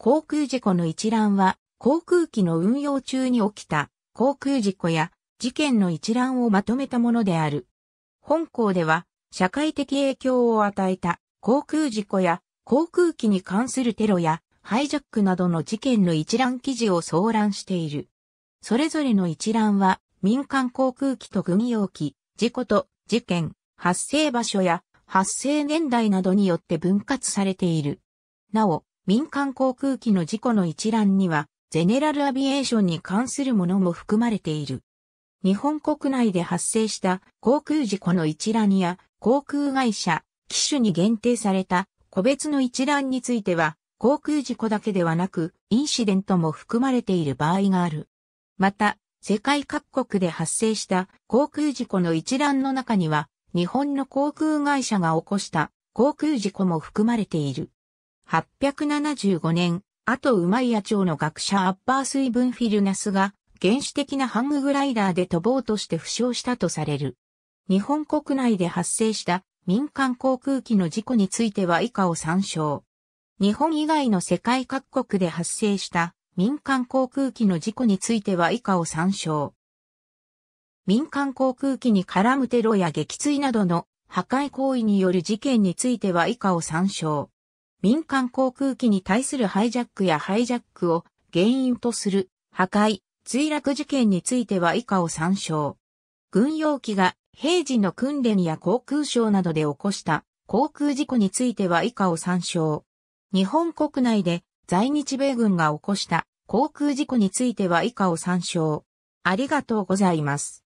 航空事故の一覧は、航空機の運用中に起きた航空事故や事件の一覧をまとめたものである。本校では、社会的影響を与えた航空事故や航空機に関するテロやハイジャックなどの事件の一覧記事を総覧している。それぞれの一覧は、民間航空機と軍用機、事故と事件、発生場所や発生年代などによって分割されている。なお、民間航空機の事故の一覧には、ゼネラルアビエーションに関するものも含まれている。日本国内で発生した航空事故の一覧や航空会社、機種に限定された個別の一覧については、航空事故だけではなく、インシデントも含まれている場合がある。また、世界各国で発生した航空事故の一覧の中には、日本の航空会社が起こした航空事故も含まれている。8 7 5年、後うまい野鳥の学者アッパー水分フィルナスが原始的なハンググライダーで飛ぼうとして負傷したとされる。日本国内で発生した民間航空機の事故については以下を参照。日本以外の世界各国で発生した民間航空機の事故については以下を参照。民間航空機に絡むテロや撃墜などの破壊行為による事件については以下を参照。民間航空機に対するハイジャックやハイジャックを原因とする破壊、墜落事件については以下を参照。軍用機が平時の訓練や航空ショーなどで起こした航空事故については以下を参照。日本国内で在日米軍が起こした航空事故については以下を参照。ありがとうございます。